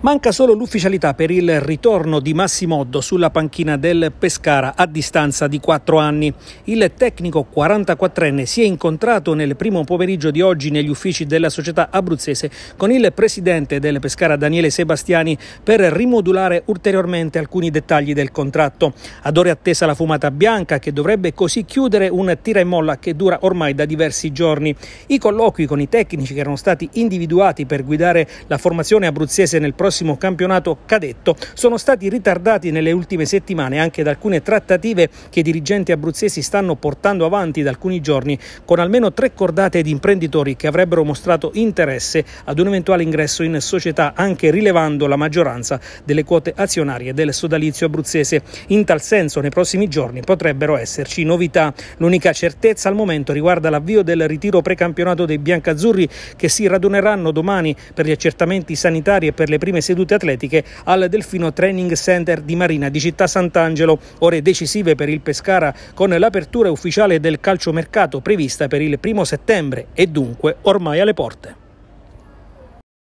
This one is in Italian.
Manca solo l'ufficialità per il ritorno di Massimoddo sulla panchina del Pescara a distanza di quattro anni. Il tecnico 44enne si è incontrato nel primo pomeriggio di oggi negli uffici della società abruzzese con il presidente del Pescara Daniele Sebastiani per rimodulare ulteriormente alcuni dettagli del contratto. Ad ore attesa la fumata bianca che dovrebbe così chiudere un tira e molla che dura ormai da diversi giorni. I colloqui con i tecnici che erano stati individuati per guidare la formazione abruzzese nel prossimo prossimo campionato cadetto sono stati ritardati nelle ultime settimane anche da alcune trattative che i dirigenti abruzzesi stanno portando avanti da alcuni giorni con almeno tre cordate di imprenditori che avrebbero mostrato interesse ad un eventuale ingresso in società anche rilevando la maggioranza delle quote azionarie del sodalizio abruzzese. In tal senso nei prossimi giorni potrebbero esserci novità. L'unica certezza al momento riguarda l'avvio del ritiro precampionato dei biancazzurri che si raduneranno domani per gli accertamenti sanitari e per le prime ultime sedute atletiche al Delfino Training Center di Marina di Città Sant'Angelo, ore decisive per il Pescara con l'apertura ufficiale del calciomercato prevista per il primo settembre e dunque ormai alle porte.